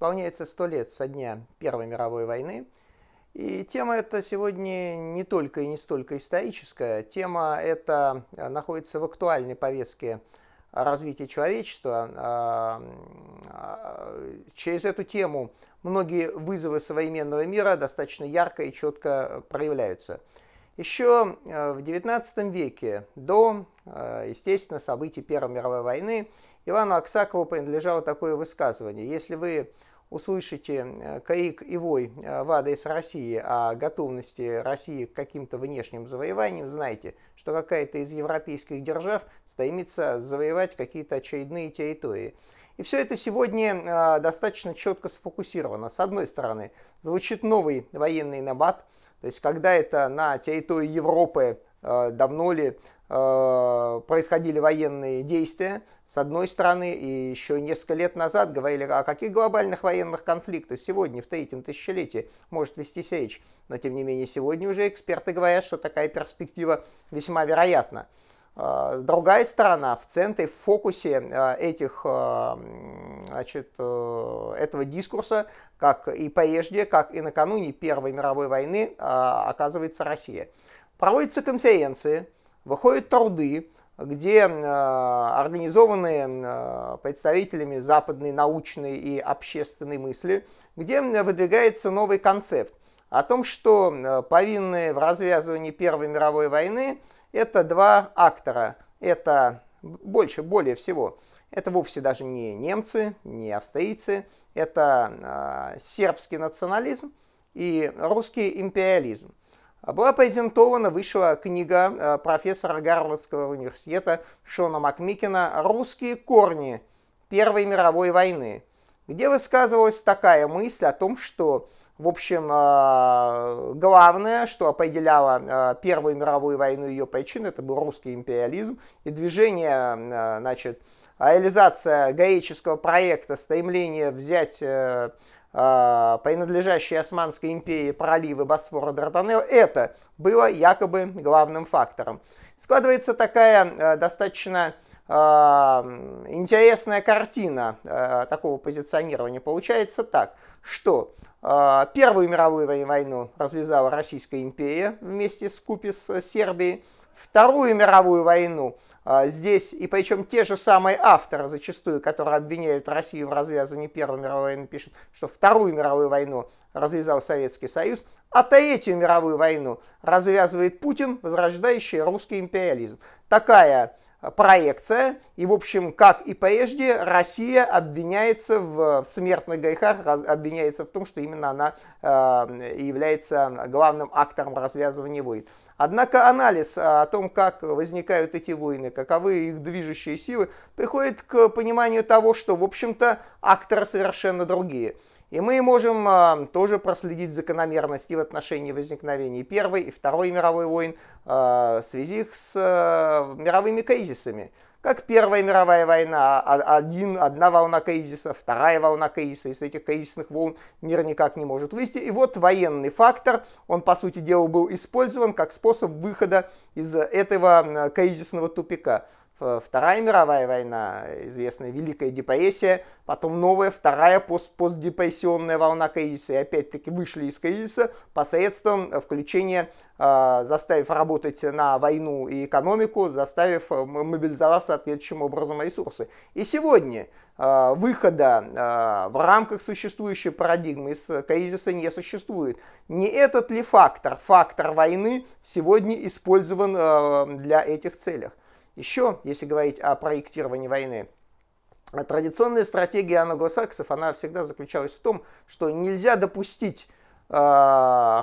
исполняется 100 лет со дня Первой мировой войны. И тема эта сегодня не только и не столько историческая. Тема эта э, находится в актуальной повестке развития человечества. А, а, через эту тему многие вызовы современного мира достаточно ярко и четко проявляются. Еще э, в XIX веке, до, э, естественно, событий Первой мировой войны, Ивану Аксакову принадлежало такое высказывание. Если вы услышите э, каик и вой в адрес России о готовности России к каким-то внешним завоеваниям, знайте, что какая-то из европейских держав стремится завоевать какие-то очередные территории. И все это сегодня а, достаточно четко сфокусировано. С одной стороны, звучит новый военный набат, то есть когда это на территории Европы а, давно ли а, происходили военные действия, с одной стороны, и еще несколько лет назад говорили, о каких глобальных военных конфликтах сегодня, в третьем тысячелетии, может вестись речь. Но, тем не менее, сегодня уже эксперты говорят, что такая перспектива весьма вероятна. А, другая сторона, в центре, в фокусе а, этих, а, значит, э, этого дискурса, как и прежде, как и накануне Первой мировой войны, оказывается Россия. Проводятся конференции, выходят труды, где организованы представителями западной научной и общественной мысли, где выдвигается новый концепт о том, что повинные в развязывании Первой мировой войны – это два актора. Это больше, более всего. Это вовсе даже не немцы, не австрийцы. Это э, сербский национализм и русский империализм. Была презентована, вышла книга а, профессора Гарвардского университета Шона Макмикина «Русские корни Первой мировой войны», где высказывалась такая мысль о том, что в общем, э, главное, что определяло э, Первую мировую войну и ее причины, это был русский империализм. И движение, э, значит, реализация греческого проекта, стремление взять а, принадлежащие Османской империи проливы Босфора Дарданелл, это было якобы главным фактором. Складывается такая э, достаточно а, интересная картина э, такого позиционирования. Получается так, что а, Первую мировую войну развязала Российская империя вместе с Купи с Сербией. Вторую мировую войну. А, здесь, и причем те же самые авторы зачастую, которые обвиняют Россию в развязывании Первой мировой войны, пишут, что Вторую мировую войну развязал Советский Союз, а третью мировую войну развязывает Путин, возрождающий русский империализм. Такая э, проекция, и в общем, как и прежде, Россия обвиняется в, в смертных грехах, обвиняется в том, что именно она э, является главным актором развязывания войн. Однако анализ э, о том, как возникают эти войны, каковы их движущие силы, приходит к пониманию того, что, в общем-то, акторы совершенно другие. И мы можем э, тоже проследить закономерности в отношении возникновения Первой и Второй мировой войн э, в связи с э, мировыми кризисами. Как Первая мировая война, один, одна волна кризиса, вторая волна кризиса, из этих кризисных волн мир никак не может выйти. И вот военный фактор, он, по сути дела, был использован как способ выхода из этого кризисного тупика. Э, вторая мировая война, известная Великая депрессия, потом новая вторая пост постдепрессионная волна кризиса, и опять-таки вышли из кризиса посредством включения, э, заставив работать на войну и экономику, заставив, э, мобилизовав соответствующим образом ресурсы. И сегодня э, выхода э, в рамках существующей парадигмы из кризиса не существует. Не этот ли фактор, фактор войны, сегодня использован э, для этих целях? Еще, если говорить о проектировании войны, э, традиционная стратегия англосаксов, она всегда заключалась в том, что нельзя допустить э,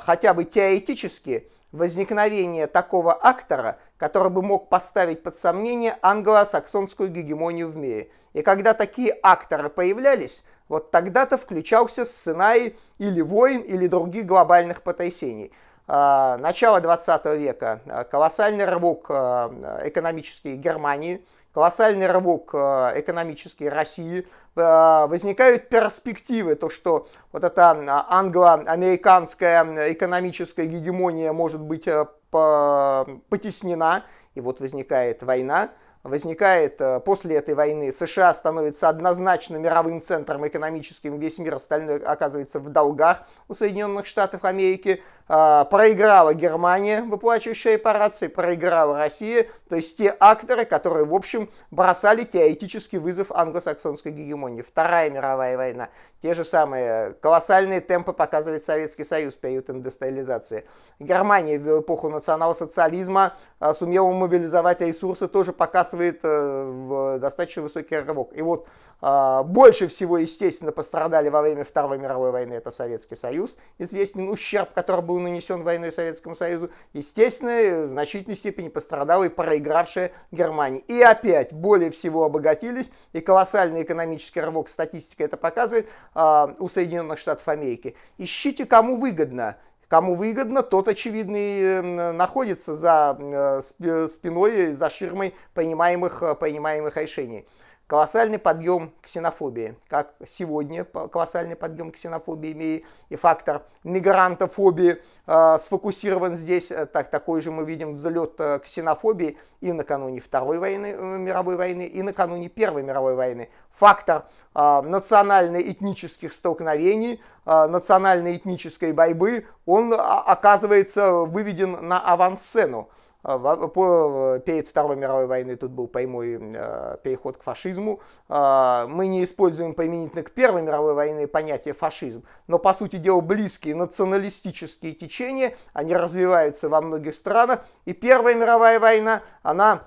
хотя бы теоретически возникновение такого актора, который бы мог поставить под сомнение англосаксонскую гегемонию в мире. И когда такие акторы появлялись, вот тогда-то включался сценарий или войн, или других глобальных потрясений – а, начала 20 века, а, колоссальный рывок а, экономический Германии, колоссальный рывок экономический России, возникают перспективы, то что вот эта англо-американская экономическая гегемония может быть потеснена, и вот возникает война, возникает э, после этой войны. США становится однозначно мировым центром экономическим, весь мир остальной оказывается в долгах у Соединенных Штатов Америки. А, проиграла Германия, выплачивающая репарации, проиграла Россия, то есть те акторы, которые, в общем, бросали теоретический вызов англосаксонской гегемонии. Вторая мировая война, те же самые колоссальные темпы показывает Советский Союз в период индустриализации. Германия в эпоху национал-социализма а, сумела мобилизовать ресурсы тоже пока сбрасывает э, в достаточно высокий рывок. И вот а, больше всего, естественно, пострадали во время Второй мировой войны, это Советский Союз. Известен ущерб, который был нанесен войной Советскому Союзу. Естественно, э, в значительной степени пострадала и проигравшая Германия. И опять более всего обогатились, и колоссальный экономический рывок, статистика это показывает, а, у Соединенных Штатов Америки. Ищите, кому выгодно. Кому выгодно, тот, очевидно, и эм, находится за э, спиной, за ширмой принимаемых, э, принимаемых решений. Колоссальный подъем ксенофобии, как сегодня колоссальный подъем ксенофобии имеет и фактор мигрантофобии э, сфокусирован здесь, э, так, такой же мы видим взлет э, ксенофобии и накануне Второй войны, э, мировой войны, и накануне Первой мировой войны. Фактор э, национально-этнических столкновений, э, национально-этнической борьбы, он оказывается выведен на авансцену. А, э, перед Второй мировой войной тут был прямой э, переход к фашизму. А, мы не используем применительно к Первой мировой войне понятие фашизм, но по сути дела близкие националистические течения, они развиваются во многих странах, и Первая мировая война, она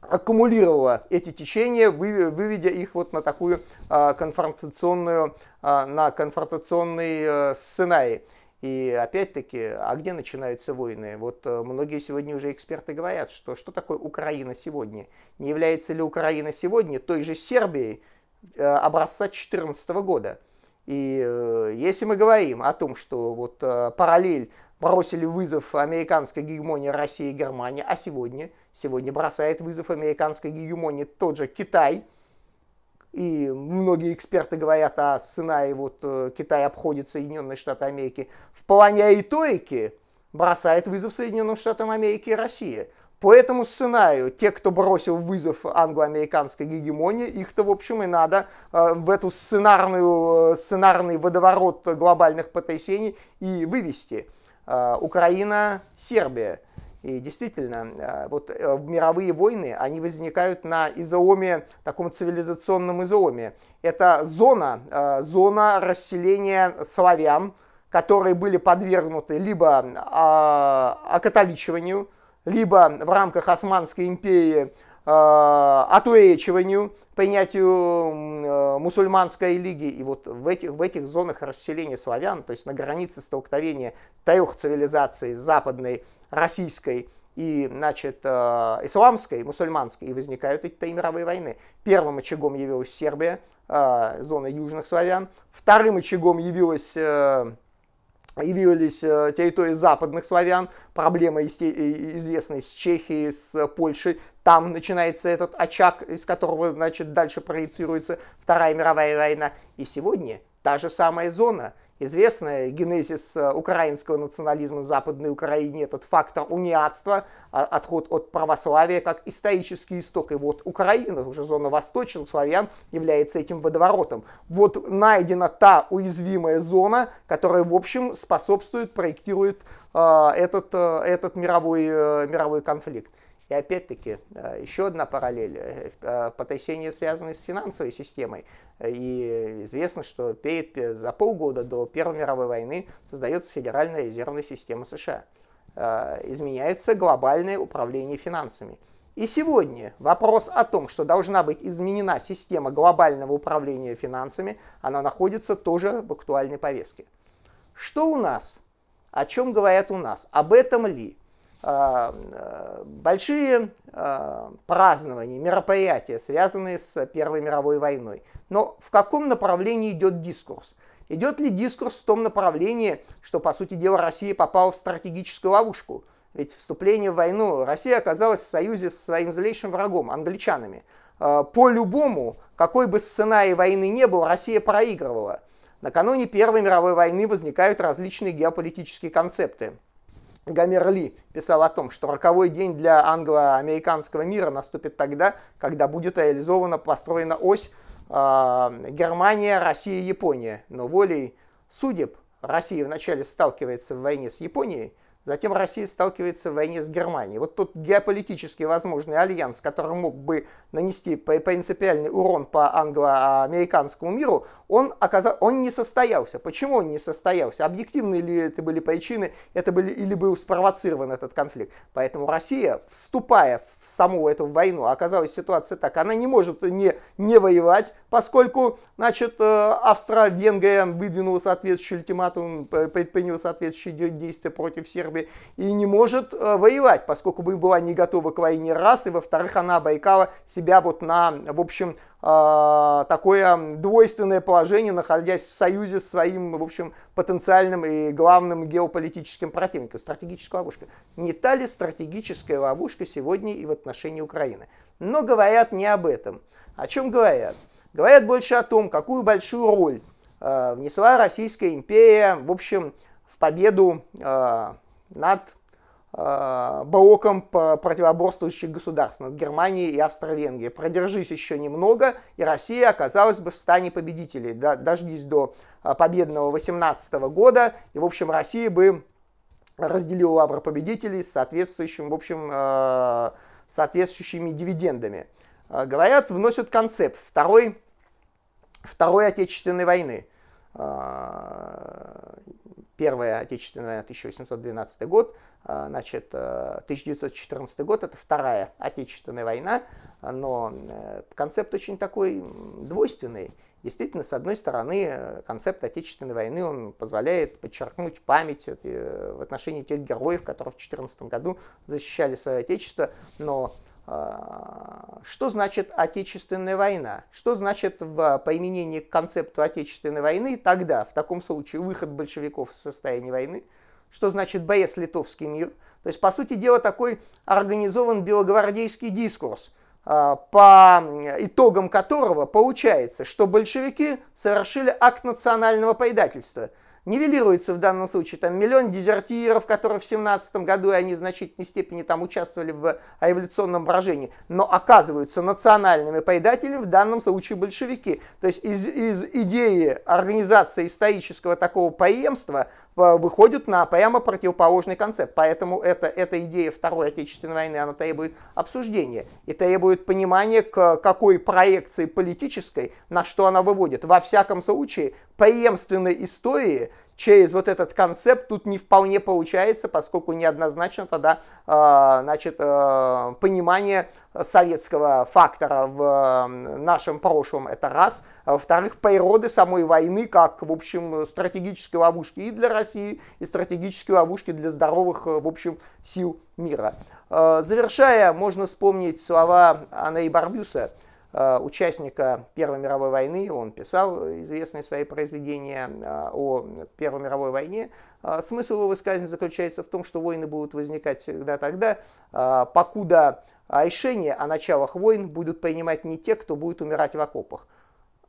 аккумулировала эти течения, выведя их вот на такую а, конфронтационную, на конфронтационный э, сценарий. И опять-таки, а где начинаются войны? Вот э, многие сегодня уже эксперты говорят, что что такое Украина сегодня? Не является ли Украина сегодня той же Сербией э, образца 2014 года? И э, если мы говорим о том, что вот параллель бросили вызов американской гегемонии России и Германии, а сегодня, сегодня бросает вызов американской гегемонии тот же Китай – и многие эксперты говорят о а Синае, вот э, Китай обходит Соединенные Штаты Америки, в плане риторики бросает вызов Соединенным Штатам Америки и России. По этому сценарию, те, кто бросил вызов англо-американской гегемонии, их-то, в общем, и надо э, в эту сценарную, э, сценарный водоворот глобальных потрясений и вывести. Э, Украина, Сербия – и действительно, э, вот э, мировые войны, они возникают на изооме, таком цивилизационном изооме. Это зона, э, зона расселения славян, которые были подвергнуты либо окатоличиванию, либо в рамках Османской империи Э, отуэчиванию, принятию э, мусульманской лиги. И вот в этих, в этих зонах расселения славян, то есть на границе столкновения трех цивилизаций, западной, российской и, значит, э, исламской, мусульманской, и возникают эти три мировые войны. Первым очагом явилась Сербия, зона южных славян. Вторым очагом явилась явились э, территории западных славян, проблема э, известная с Чехией, с Польшей, там начинается этот очаг, из которого, значит, дальше проецируется Вторая мировая война. И сегодня та же самая зона – известная генезис э, украинского национализма в Западной Украине, этот фактор униатства, а, отход от православия как исторический исток. И вот Украина, уже зона восточных славян, является этим водоворотом. Вот найдена та уязвимая зона, которая, в общем, способствует, проектирует э, этот, э, этот мировой, э, мировой конфликт. И опять-таки, э, еще одна параллель. Э, э, Потрясения связаны с финансовой системой. И известно, что перед, за полгода до Первой мировой войны создается Федеральная резервная система США. Изменяется глобальное управление финансами. И сегодня вопрос о том, что должна быть изменена система глобального управления финансами, она находится тоже в актуальной повестке. Что у нас? О чем говорят у нас? Об этом ли? Э, большие э, празднования, мероприятия, связанные с Первой мировой войной. Но в каком направлении идет дискурс? Идет ли дискурс в том направлении, что, по сути дела, Россия попала в стратегическую ловушку? Ведь вступление в войну Россия оказалась в союзе со своим злейшим врагом, англичанами. Э, по-любому, какой бы сценарий войны не был, Россия проигрывала. Накануне Первой мировой войны возникают различные геополитические концепты. Гомер Ли писал о том, что роковой день для англо-американского мира наступит тогда, когда будет реализована построена ось э, Германия, Россия, Япония. Но волей судеб Россия вначале сталкивается в войне с Японией, Затем Россия сталкивается в войне с Германией. Вот тот геополитический возможный альянс, который мог бы нанести принципиальный урон по англо-американскому миру, он, оказал, он не состоялся. Почему он не состоялся? Объективны ли это были причины, это были, или был спровоцирован этот конфликт? Поэтому Россия, вступая в саму эту войну, оказалась ситуация так, она не может не, не воевать, поскольку значит, э, Австро-Венгрия выдвинула соответствующий ультиматум, предприняла соответствующие действия против Сербии, бы и не может э, воевать, поскольку бы была не готова к войне раз, и во-вторых, она обойкала себя вот на, в общем, э, такое двойственное положение, находясь в союзе с своим, в общем, потенциальным и главным геополитическим противником. стратегической ловушкой. Не та ли стратегическая ловушка сегодня и в отношении Украины? Но говорят не об этом. О чем говорят? Говорят больше о том, какую большую роль э, внесла Российская империя, в общем, в победу над э, блоком противоборствующих государств, над Германией и Австро-Венгрией. Продержись еще немного, и Россия оказалась бы в стане победителей. дождись до э, победного 18 года, и, в общем, Россия бы разделила лавры победителей с соответствующим, в общем, э, соответствующими дивидендами. Э, говорят, вносят концепт второй, второй Отечественной войны – Первая отечественная 1812 год, а, значит, 1914 э, год это вторая отечественная война, но э, концепт очень такой двойственный. Действительно, с одной стороны, э, концепт Отечественной войны он позволяет подчеркнуть память в отношении тех героев, которые в 2014 году защищали свое Отечество, но а, что значит Отечественная война? Что значит в а, поименении к концепту Отечественной войны тогда, в таком случае, выход большевиков из состояния войны? Что значит боец литовский мир? То есть, по сути дела, такой организован белогвардейский дискурс, а, по итогам которого получается, что большевики совершили акт национального предательства – нивелируется в данном случае. Там миллион дезертиров, которые в 17 году, и они в значительной степени там участвовали в революционном а, брожении, но оказываются национальными поедателями, в данном случае большевики. То есть из, из идеи организации исторического такого поемства э, выходит на прямо противоположный концепт. Поэтому это, эта идея Второй Отечественной войны, она требует обсуждения и требует понимания, к какой проекции политической, на что она выводит. Во всяком случае, преемственной истории через вот этот концепт тут не вполне получается, поскольку неоднозначно тогда а, значит, а, понимание советского фактора в нашем прошлом, это раз. А, во-вторых, природы самой войны, как, в общем, стратегической ловушки и для России, и стратегической ловушки для здоровых, э, в общем, сил мира. Завершая, можно вспомнить слова Анны Барбюса, Э, участника Первой мировой войны, он писал известные свои произведения э, о Первой мировой войне. Э, смысл его высказывания заключается в том, что войны будут возникать всегда тогда, покуда решение о началах войн будут принимать не те, кто будет умирать в окопах,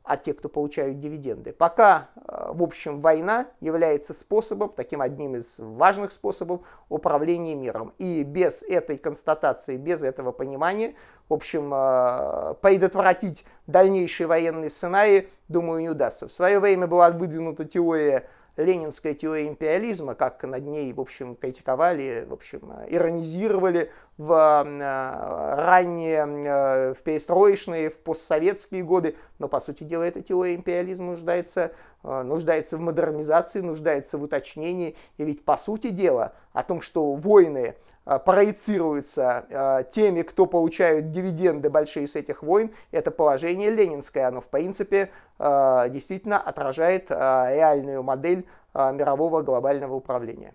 а те кто получают дивиденды. Пока, э, в общем, война является способом, таким одним из важных способов управления миром. И без этой констатации, без этого понимания, в общем, э, предотвратить дальнейшие военные сценарии, думаю, не удастся. В свое время была выдвинута теория ленинская теория империализма, как над ней, в общем, критиковали, в общем, иронизировали в э, ранние, э, в перестроечные, в постсоветские годы. Но, по сути дела, эта теория империализма нуждается, э, нуждается в модернизации, нуждается в уточнении. И ведь, по сути дела, о том, что войны проецируются теми, кто получают дивиденды большие с этих войн, это положение ленинское. Оно, в принципе, действительно отражает реальную модель а, мирового глобального управления.